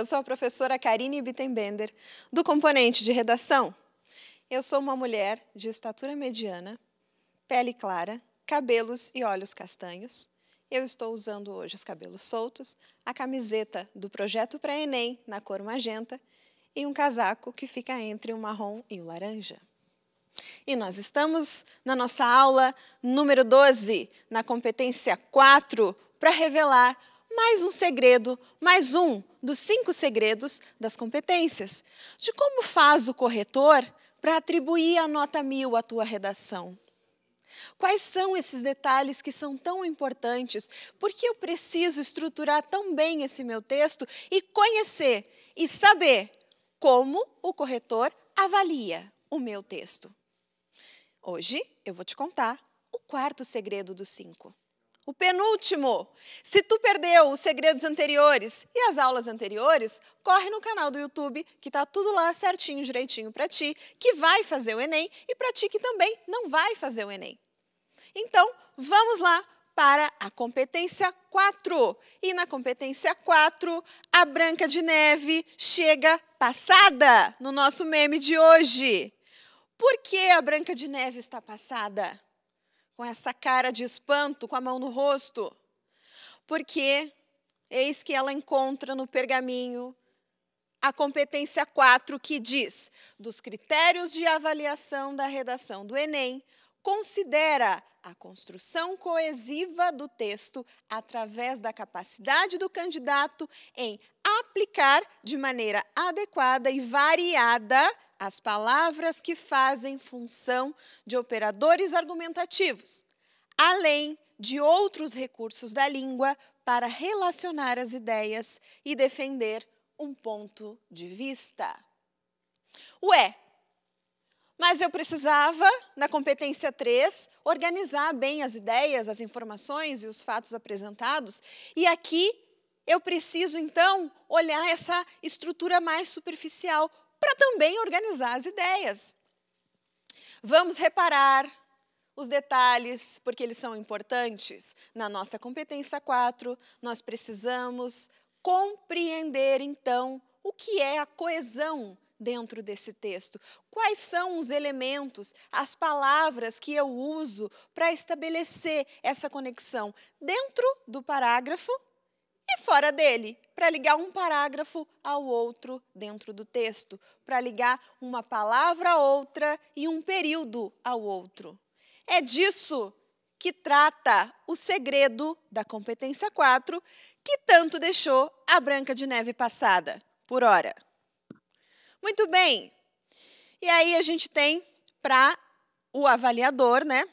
Eu sou a professora Karine Bittenbender, do componente de redação. Eu sou uma mulher de estatura mediana, pele clara, cabelos e olhos castanhos. Eu estou usando hoje os cabelos soltos, a camiseta do projeto para Enem na cor magenta e um casaco que fica entre o marrom e o laranja. E nós estamos na nossa aula número 12, na competência 4, para revelar mais um segredo, mais um dos cinco segredos das competências, de como faz o corretor para atribuir a nota mil à tua redação. Quais são esses detalhes que são tão importantes? Por que eu preciso estruturar tão bem esse meu texto e conhecer e saber como o corretor avalia o meu texto? Hoje eu vou te contar o quarto segredo dos cinco o penúltimo. Se tu perdeu os segredos anteriores e as aulas anteriores, corre no canal do YouTube que tá tudo lá certinho, direitinho para ti, que vai fazer o ENEM e para ti que também não vai fazer o ENEM. Então, vamos lá para a competência 4. E na competência 4, a Branca de Neve chega passada no nosso meme de hoje. Por que a Branca de Neve está passada? com essa cara de espanto, com a mão no rosto, porque eis que ela encontra no pergaminho a competência 4, que diz: dos critérios de avaliação da redação do Enem, considera a construção coesiva do texto através da capacidade do candidato em aplicar de maneira adequada e variada as palavras que fazem função de operadores argumentativos, além de outros recursos da língua para relacionar as ideias e defender um ponto de vista. Ué, mas eu precisava, na competência 3, organizar bem as ideias, as informações e os fatos apresentados, e aqui eu preciso, então, olhar essa estrutura mais superficial para também organizar as ideias. Vamos reparar os detalhes, porque eles são importantes. Na nossa competência 4, nós precisamos compreender, então, o que é a coesão dentro desse texto? Quais são os elementos, as palavras que eu uso para estabelecer essa conexão dentro do parágrafo e fora dele, para ligar um parágrafo ao outro dentro do texto, para ligar uma palavra a outra e um período ao outro. É disso que trata o segredo da competência 4, que tanto deixou a Branca de Neve passada, por hora. Muito bem. E aí a gente tem para o avaliador, né,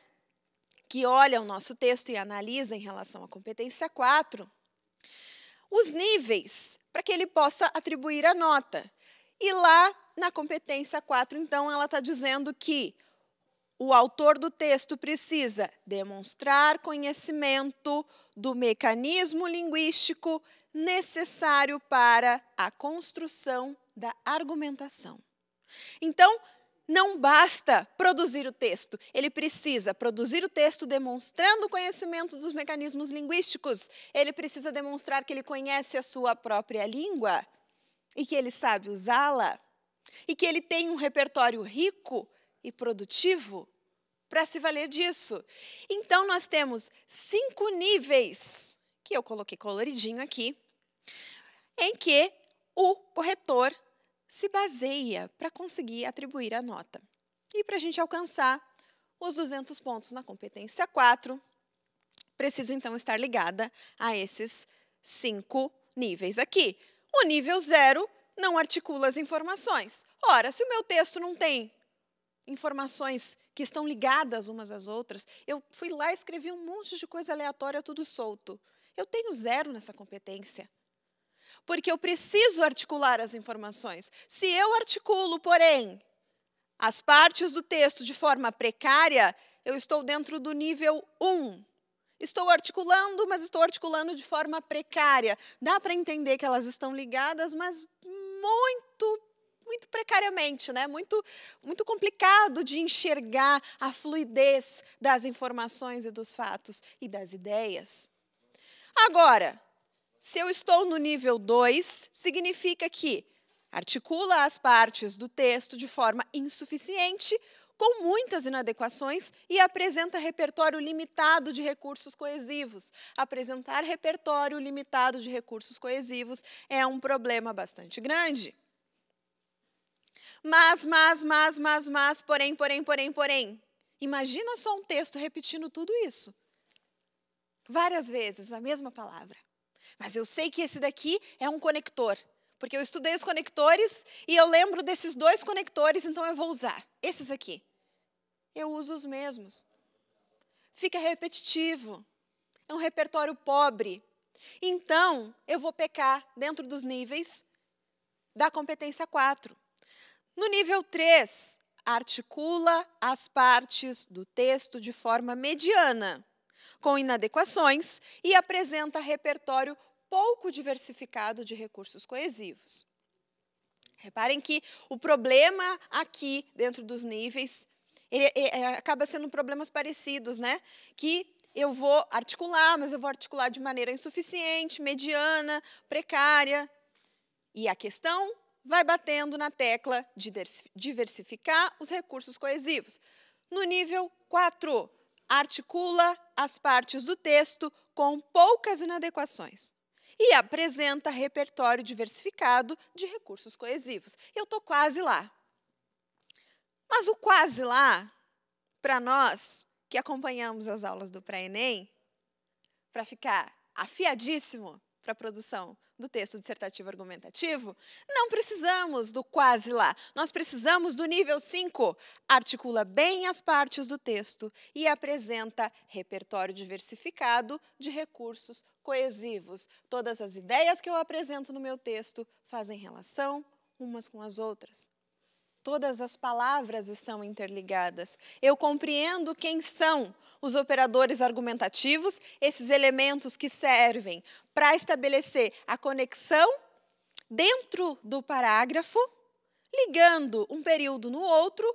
que olha o nosso texto e analisa em relação à competência 4, os níveis para que ele possa atribuir a nota. E lá na competência 4, então, ela está dizendo que o autor do texto precisa demonstrar conhecimento do mecanismo linguístico necessário para a construção da argumentação. Então, não basta produzir o texto, ele precisa produzir o texto demonstrando o conhecimento dos mecanismos linguísticos, ele precisa demonstrar que ele conhece a sua própria língua e que ele sabe usá-la e que ele tem um repertório rico e produtivo para se valer disso. Então, nós temos cinco níveis, que eu coloquei coloridinho aqui, em que o corretor se baseia para conseguir atribuir a nota. E para a gente alcançar os 200 pontos na competência 4, preciso então estar ligada a esses cinco níveis aqui. O nível 0 não articula as informações. Ora, se o meu texto não tem informações que estão ligadas umas às outras, eu fui lá e escrevi um monte de coisa aleatória, tudo solto. Eu tenho zero nessa competência porque eu preciso articular as informações. Se eu articulo, porém, as partes do texto de forma precária, eu estou dentro do nível 1. Estou articulando, mas estou articulando de forma precária. Dá para entender que elas estão ligadas, mas muito muito precariamente, né? Muito muito complicado de enxergar a fluidez das informações e dos fatos e das ideias. Agora, se eu estou no nível 2, significa que articula as partes do texto de forma insuficiente, com muitas inadequações e apresenta repertório limitado de recursos coesivos. Apresentar repertório limitado de recursos coesivos é um problema bastante grande. Mas, mas, mas, mas, mas, porém, porém, porém, porém. Imagina só um texto repetindo tudo isso. Várias vezes, a mesma palavra. Mas eu sei que esse daqui é um conector, porque eu estudei os conectores e eu lembro desses dois conectores, então eu vou usar esses aqui. Eu uso os mesmos. Fica repetitivo. É um repertório pobre. Então, eu vou pecar dentro dos níveis da competência 4. No nível 3, articula as partes do texto de forma mediana com inadequações e apresenta repertório pouco diversificado de recursos coesivos. Reparem que o problema aqui, dentro dos níveis, ele, ele, é, é, acaba sendo problemas parecidos, né? Que eu vou articular, mas eu vou articular de maneira insuficiente, mediana, precária. E a questão vai batendo na tecla de diversificar os recursos coesivos. No nível 4, articula as partes do texto com poucas inadequações e apresenta repertório diversificado de recursos coesivos. Eu estou quase lá. Mas o quase lá, para nós que acompanhamos as aulas do pré-ENEM, para ficar afiadíssimo para a produção do texto dissertativo argumentativo, não precisamos do quase lá. Nós precisamos do nível 5. Articula bem as partes do texto e apresenta repertório diversificado de recursos coesivos. Todas as ideias que eu apresento no meu texto fazem relação umas com as outras todas as palavras estão interligadas. Eu compreendo quem são os operadores argumentativos, esses elementos que servem para estabelecer a conexão dentro do parágrafo, ligando um período no outro,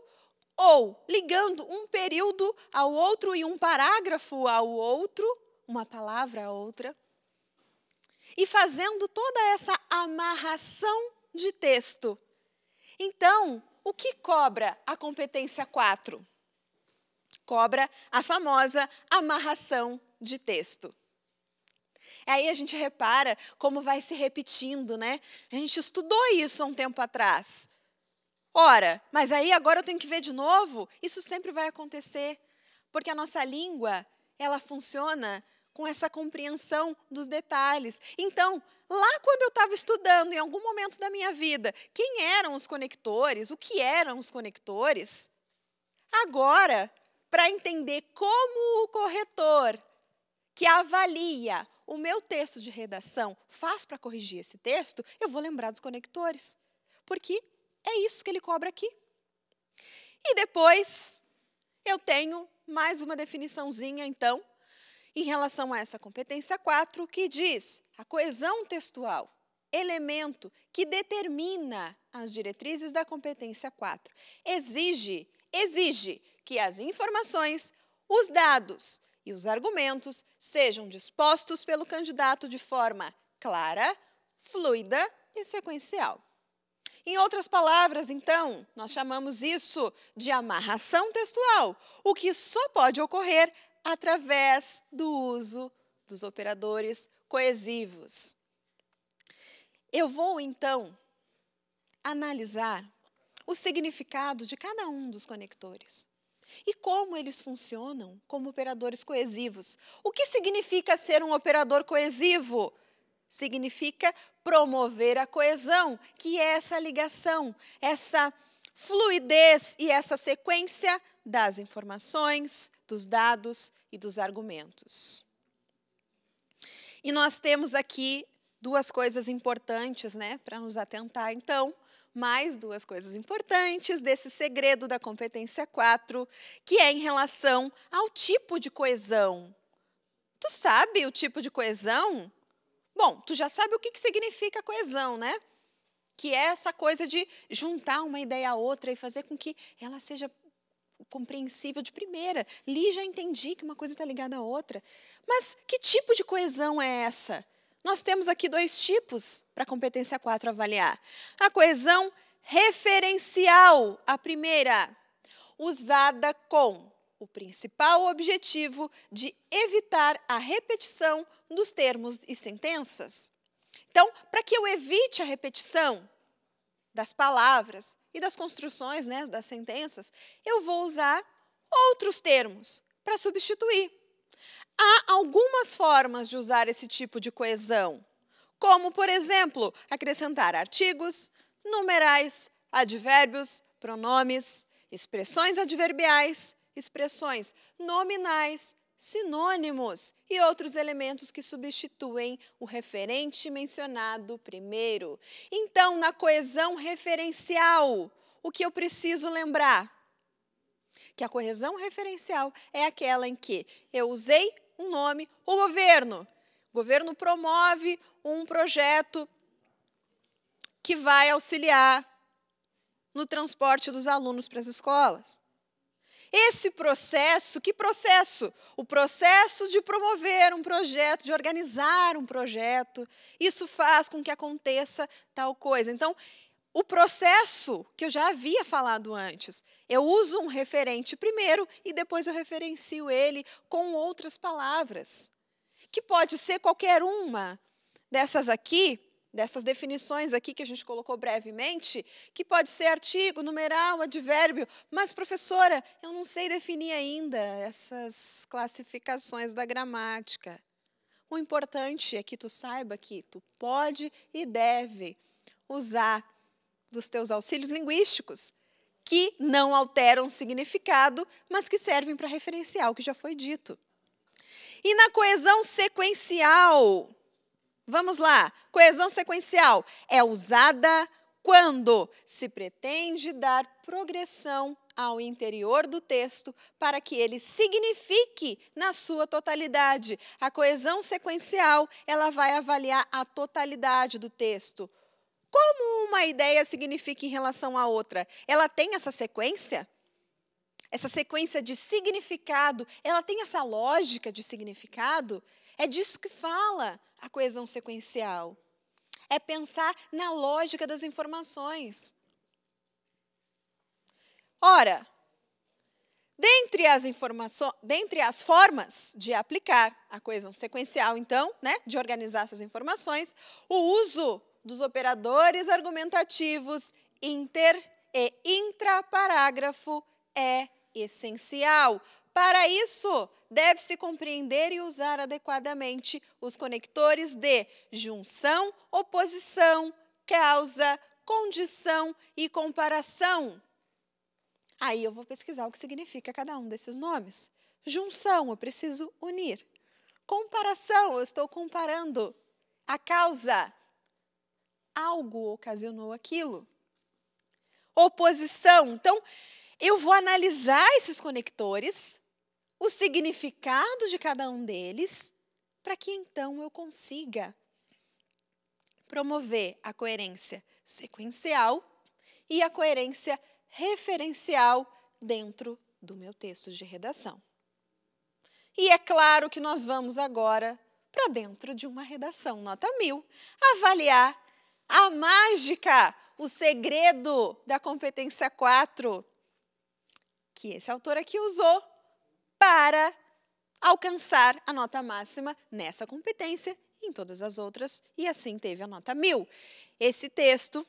ou ligando um período ao outro e um parágrafo ao outro, uma palavra a outra, e fazendo toda essa amarração de texto. Então, o que cobra a competência 4? Cobra a famosa amarração de texto. Aí a gente repara como vai se repetindo, né? A gente estudou isso há um tempo atrás. Ora, mas aí agora eu tenho que ver de novo? Isso sempre vai acontecer, porque a nossa língua, ela funciona com essa compreensão dos detalhes. Então, lá quando eu estava estudando, em algum momento da minha vida, quem eram os conectores, o que eram os conectores, agora, para entender como o corretor que avalia o meu texto de redação faz para corrigir esse texto, eu vou lembrar dos conectores, porque é isso que ele cobra aqui. E depois eu tenho mais uma definiçãozinha, então, em relação a essa competência 4, que diz a coesão textual, elemento que determina as diretrizes da competência 4, exige, exige que as informações, os dados e os argumentos sejam dispostos pelo candidato de forma clara, fluida e sequencial. Em outras palavras, então, nós chamamos isso de amarração textual, o que só pode ocorrer através do uso dos operadores coesivos. Eu vou então analisar o significado de cada um dos conectores e como eles funcionam como operadores coesivos. O que significa ser um operador coesivo? Significa promover a coesão, que é essa ligação, essa fluidez e essa sequência das informações, dos dados e dos argumentos. E nós temos aqui duas coisas importantes, né, para nos atentar, então, mais duas coisas importantes desse segredo da competência 4, que é em relação ao tipo de coesão. Tu sabe o tipo de coesão? Bom, tu já sabe o que, que significa coesão, né? que é essa coisa de juntar uma ideia a outra e fazer com que ela seja compreensível de primeira. Li, já entendi que uma coisa está ligada à outra. Mas que tipo de coesão é essa? Nós temos aqui dois tipos para a competência 4 avaliar. A coesão referencial, a primeira, usada com o principal objetivo de evitar a repetição dos termos e sentenças. Então, para que eu evite a repetição das palavras e das construções, né, das sentenças, eu vou usar outros termos para substituir. Há algumas formas de usar esse tipo de coesão, como, por exemplo, acrescentar artigos, numerais, advérbios, pronomes, expressões adverbiais, expressões nominais, sinônimos e outros elementos que substituem o referente mencionado primeiro. Então, na coesão referencial, o que eu preciso lembrar? Que a coesão referencial é aquela em que eu usei um nome, o governo. O governo promove um projeto que vai auxiliar no transporte dos alunos para as escolas. Esse processo, que processo? O processo de promover um projeto, de organizar um projeto. Isso faz com que aconteça tal coisa. Então, o processo que eu já havia falado antes. Eu uso um referente primeiro e depois eu referencio ele com outras palavras, que pode ser qualquer uma dessas aqui, dessas definições aqui que a gente colocou brevemente, que pode ser artigo, numeral, advérbio, mas professora, eu não sei definir ainda essas classificações da gramática. O importante é que tu saiba que tu pode e deve usar dos teus auxílios linguísticos, que não alteram o significado, mas que servem para referenciar o que já foi dito. E na coesão sequencial, Vamos lá. Coesão sequencial é usada quando se pretende dar progressão ao interior do texto para que ele signifique na sua totalidade. A coesão sequencial, ela vai avaliar a totalidade do texto. Como uma ideia significa em relação à outra? Ela tem essa sequência? Essa sequência de significado, ela tem essa lógica de significado? É disso que fala a coesão sequencial. É pensar na lógica das informações. Ora, dentre as informações, dentre as formas de aplicar a coesão sequencial, então, né, de organizar essas informações, o uso dos operadores argumentativos inter e intraparágrafo é essencial para isso, deve-se compreender e usar adequadamente os conectores de junção, oposição, causa, condição e comparação. Aí eu vou pesquisar o que significa cada um desses nomes. Junção, eu preciso unir. Comparação, eu estou comparando a causa. Algo ocasionou aquilo. Oposição, então eu vou analisar esses conectores o significado de cada um deles, para que então eu consiga promover a coerência sequencial e a coerência referencial dentro do meu texto de redação. E é claro que nós vamos agora para dentro de uma redação, nota mil, avaliar a mágica, o segredo da competência 4, que esse autor aqui usou para alcançar a nota máxima nessa competência e em todas as outras, e assim teve a nota mil. Esse texto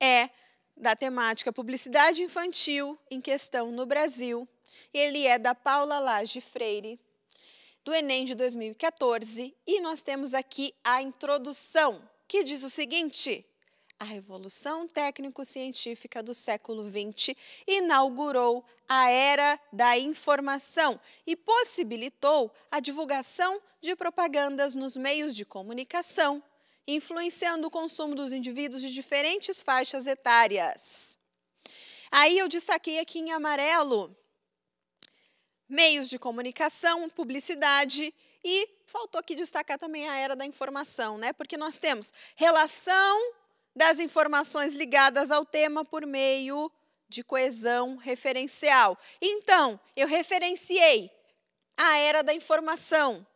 é da temática Publicidade Infantil em Questão no Brasil. Ele é da Paula Lage Freire, do Enem de 2014, e nós temos aqui a introdução, que diz o seguinte: a revolução técnico-científica do século XX inaugurou a era da informação e possibilitou a divulgação de propagandas nos meios de comunicação, influenciando o consumo dos indivíduos de diferentes faixas etárias. Aí eu destaquei aqui em amarelo meios de comunicação, publicidade e faltou aqui destacar também a era da informação, né? Porque nós temos relação das informações ligadas ao tema por meio de coesão referencial. Então, eu referenciei a era da informação.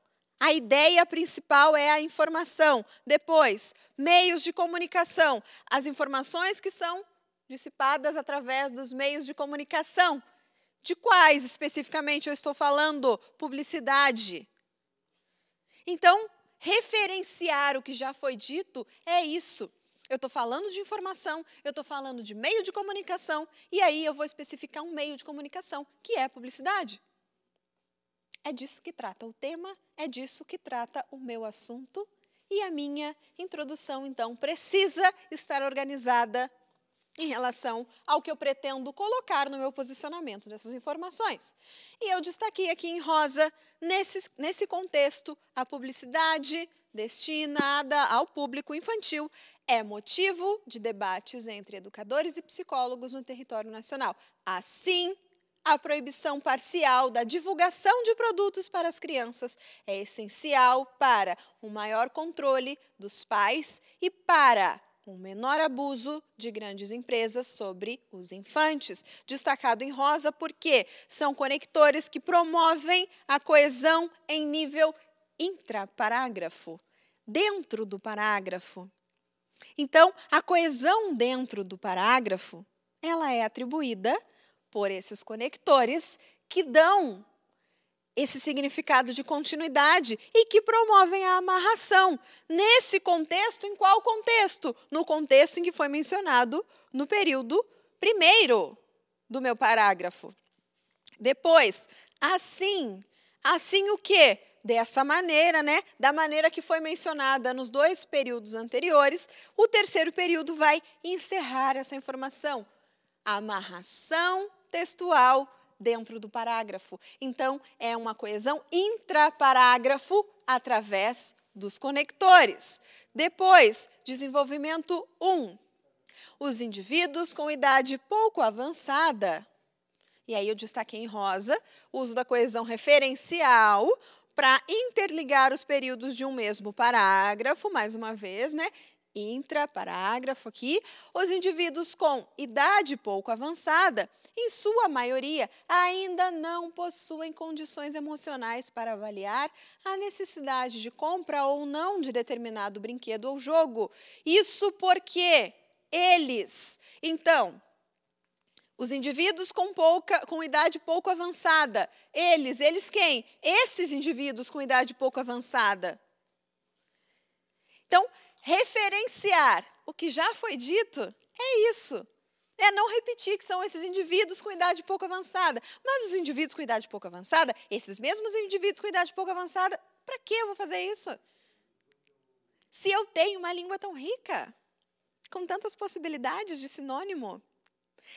A ideia principal é a informação. Depois, meios de comunicação. As informações que são dissipadas através dos meios de comunicação. De quais especificamente eu estou falando? Publicidade. Então, referenciar o que já foi dito é isso eu estou falando de informação, eu estou falando de meio de comunicação, e aí eu vou especificar um meio de comunicação, que é a publicidade. É disso que trata o tema, é disso que trata o meu assunto, e a minha introdução, então, precisa estar organizada em relação ao que eu pretendo colocar no meu posicionamento dessas informações. E eu destaquei aqui em rosa, nesse, nesse contexto, a publicidade destinada ao público infantil é motivo de debates entre educadores e psicólogos no território nacional. Assim, a proibição parcial da divulgação de produtos para as crianças é essencial para um maior controle dos pais e para um menor abuso de grandes empresas sobre os infantes. Destacado em rosa porque são conectores que promovem a coesão em nível intraparágrafo, dentro do parágrafo. Então, a coesão dentro do parágrafo, ela é atribuída por esses conectores que dão esse significado de continuidade e que promovem a amarração. Nesse contexto, em qual contexto? No contexto em que foi mencionado no período primeiro do meu parágrafo. Depois, assim, assim o quê? dessa maneira, né? Da maneira que foi mencionada nos dois períodos anteriores, o terceiro período vai encerrar essa informação. Amarração textual dentro do parágrafo. Então, é uma coesão intraparágrafo através dos conectores. Depois, desenvolvimento 1. Os indivíduos com idade pouco avançada, e aí eu destaquei em rosa, o uso da coesão referencial, para interligar os períodos de um mesmo parágrafo, mais uma vez, né? intra-parágrafo aqui, os indivíduos com idade pouco avançada, em sua maioria, ainda não possuem condições emocionais para avaliar a necessidade de compra ou não de determinado brinquedo ou jogo. Isso porque eles, então, os indivíduos com, pouca, com idade pouco avançada. Eles, eles quem? Esses indivíduos com idade pouco avançada. Então, referenciar o que já foi dito é isso. É não repetir que são esses indivíduos com idade pouco avançada. Mas os indivíduos com idade pouco avançada, esses mesmos indivíduos com idade pouco avançada, para que eu vou fazer isso? Se eu tenho uma língua tão rica, com tantas possibilidades de sinônimo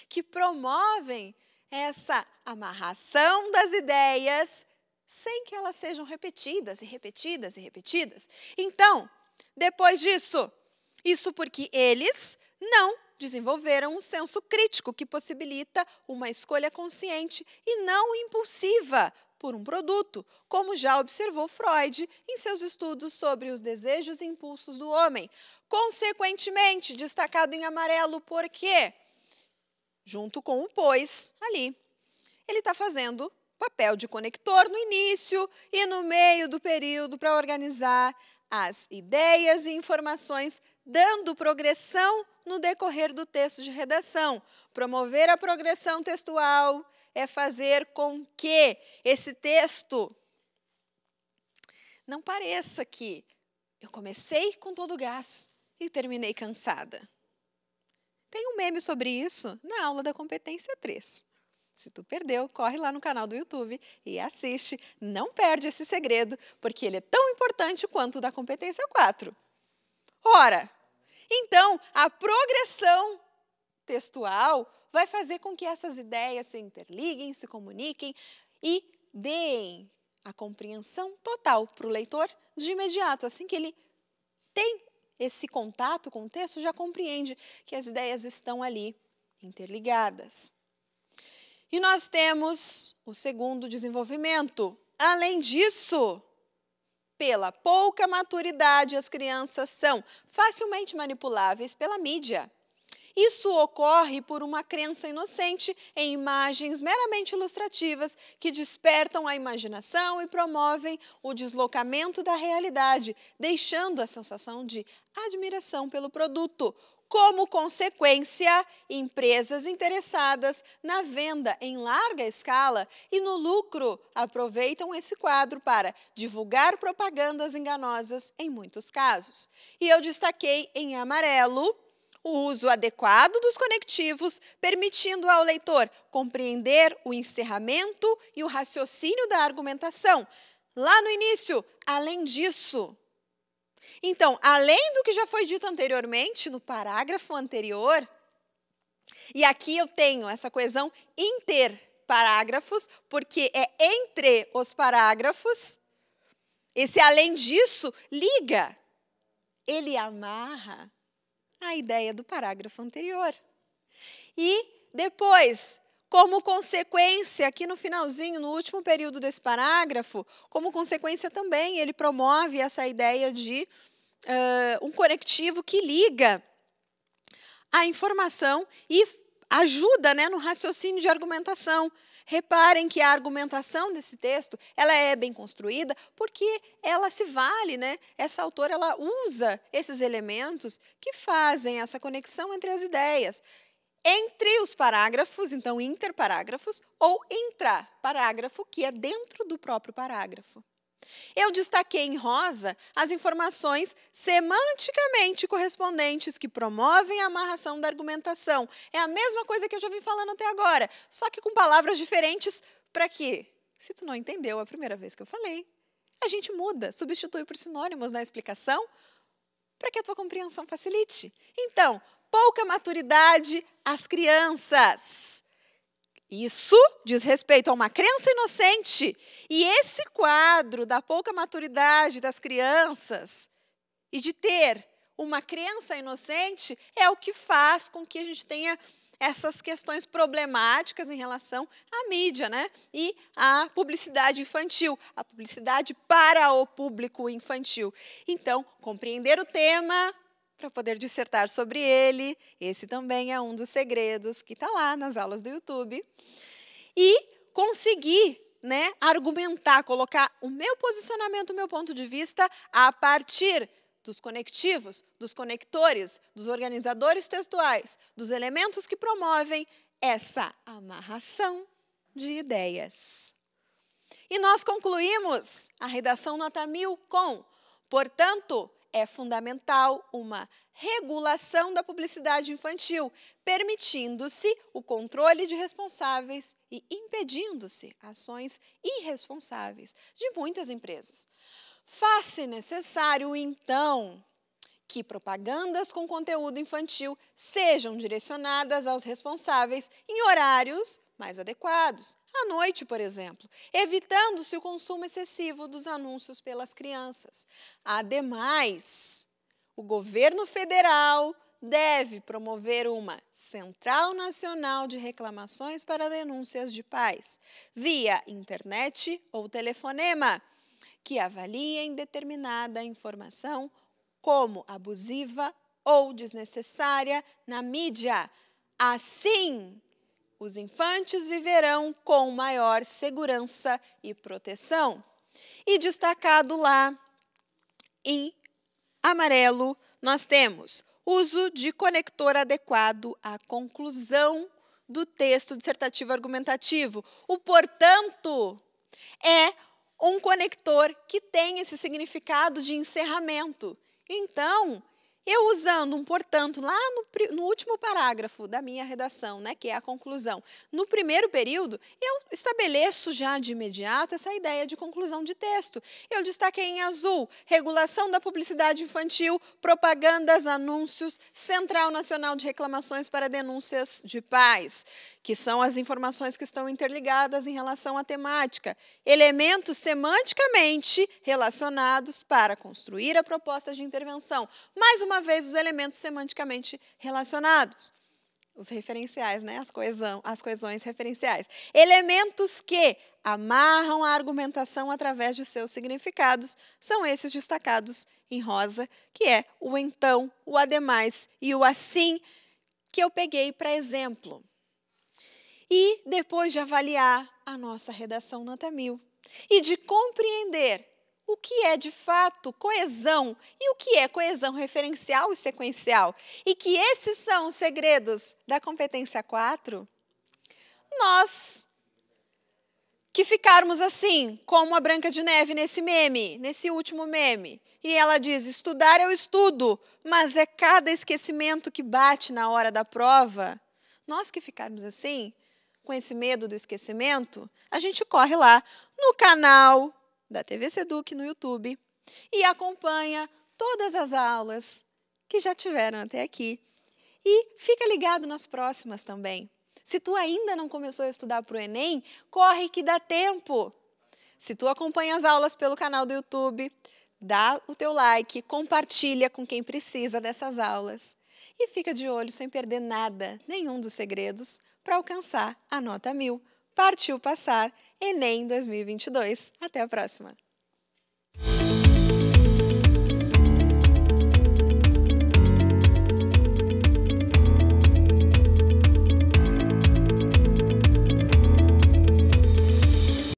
que promovem essa amarração das ideias sem que elas sejam repetidas e repetidas e repetidas. Então, depois disso, isso porque eles não desenvolveram um senso crítico que possibilita uma escolha consciente e não impulsiva por um produto, como já observou Freud em seus estudos sobre os desejos e impulsos do homem. Consequentemente, destacado em amarelo, por quê? junto com o pois ali. Ele está fazendo papel de conector no início e no meio do período para organizar as ideias e informações, dando progressão no decorrer do texto de redação. Promover a progressão textual é fazer com que esse texto não pareça que eu comecei com todo o gás e terminei cansada. Tem um meme sobre isso na aula da competência 3. Se tu perdeu, corre lá no canal do YouTube e assiste. Não perde esse segredo, porque ele é tão importante quanto o da competência 4. Ora, então a progressão textual vai fazer com que essas ideias se interliguem, se comuniquem e deem a compreensão total para o leitor de imediato, assim que ele tem esse contato com o texto, já compreende que as ideias estão ali interligadas. E nós temos o segundo desenvolvimento. Além disso, pela pouca maturidade, as crianças são facilmente manipuláveis pela mídia. Isso ocorre por uma crença inocente em imagens meramente ilustrativas que despertam a imaginação e promovem o deslocamento da realidade, deixando a sensação de admiração pelo produto. Como consequência, empresas interessadas na venda em larga escala e no lucro aproveitam esse quadro para divulgar propagandas enganosas em muitos casos. E eu destaquei em amarelo o uso adequado dos conectivos, permitindo ao leitor compreender o encerramento e o raciocínio da argumentação lá no início, além disso. Então, além do que já foi dito anteriormente, no parágrafo anterior, e aqui eu tenho essa coesão interparágrafos, porque é entre os parágrafos. Esse além disso liga, ele amarra, a ideia do parágrafo anterior. E depois, como consequência, aqui no finalzinho, no último período desse parágrafo, como consequência também, ele promove essa ideia de uh, um conectivo que liga a informação e ajuda né, no raciocínio de argumentação. Reparem que a argumentação desse texto, ela é bem construída porque ela se vale, né? Essa autora ela usa esses elementos que fazem essa conexão entre as ideias. Entre os parágrafos, então interparágrafos, ou intraparágrafo, que é dentro do próprio parágrafo. Eu destaquei em rosa as informações semanticamente correspondentes que promovem a amarração da argumentação. É a mesma coisa que eu já vim falando até agora, só que com palavras diferentes para que, se tu não entendeu a primeira vez que eu falei, a gente muda, substitui por sinônimos na explicação para que a tua compreensão facilite. Então, pouca maturidade às crianças. Isso diz respeito a uma crença inocente. E esse quadro da pouca maturidade das crianças e de ter uma crença inocente é o que faz com que a gente tenha essas questões problemáticas em relação à mídia, né? E à publicidade infantil, a publicidade para o público infantil. Então, compreender o tema, para poder dissertar sobre ele. Esse também é um dos segredos que está lá nas aulas do YouTube. E conseguir né, argumentar, colocar o meu posicionamento, o meu ponto de vista a partir dos conectivos, dos conectores, dos organizadores textuais, dos elementos que promovem essa amarração de ideias. E nós concluímos a redação nota mil com, portanto, é fundamental uma regulação da publicidade infantil, permitindo-se o controle de responsáveis e impedindo-se ações irresponsáveis de muitas empresas. Faz-se necessário, então, que propagandas com conteúdo infantil sejam direcionadas aos responsáveis em horários mais adequados, à noite, por exemplo, evitando-se o consumo excessivo dos anúncios pelas crianças. Ademais, o governo federal deve promover uma Central Nacional de Reclamações para Denúncias de Pais, via internet ou telefonema, que avaliem determinada informação como abusiva ou desnecessária na mídia. Assim, os infantes viverão com maior segurança e proteção. E destacado lá em amarelo, nós temos uso de conector adequado à conclusão do texto dissertativo argumentativo. O portanto é um conector que tem esse significado de encerramento. Então, eu usando um portanto lá no, no, último parágrafo da minha redação, né, que é a conclusão, no primeiro período, eu estabeleço já de imediato essa ideia de conclusão de texto. Eu destaquei em azul: regulação da publicidade infantil, propagandas, anúncios, Central Nacional de Reclamações para Denúncias de Pais, que são as informações que estão interligadas em relação à temática, elementos semanticamente relacionados para construir a proposta de intervenção. Mais uma uma vez, os elementos semanticamente relacionados. Os referenciais, né? as, coesão, as coesões referenciais. Elementos que amarram a argumentação através de seus significados são esses destacados em rosa, que é o então, o ademais e o assim, que eu peguei para exemplo. E depois de avaliar a nossa redação nota mil e de compreender o que é de fato coesão e o que é coesão referencial e sequencial, e que esses são os segredos da competência 4, nós que ficarmos assim, como a Branca de Neve nesse meme, nesse último meme. E ela diz: estudar eu estudo, mas é cada esquecimento que bate na hora da prova. Nós que ficarmos assim, com esse medo do esquecimento, a gente corre lá no canal da TV Seduc no YouTube e acompanha todas as aulas que já tiveram até aqui. E fica ligado nas próximas também. Se tu ainda não começou a estudar para o Enem, corre que dá tempo. Se tu acompanha as aulas pelo canal do YouTube, dá o teu like, compartilha com quem precisa dessas aulas e fica de olho sem perder nada, nenhum dos segredos, para alcançar a nota mil. Partiu Passar, Enem 2022. Até a próxima!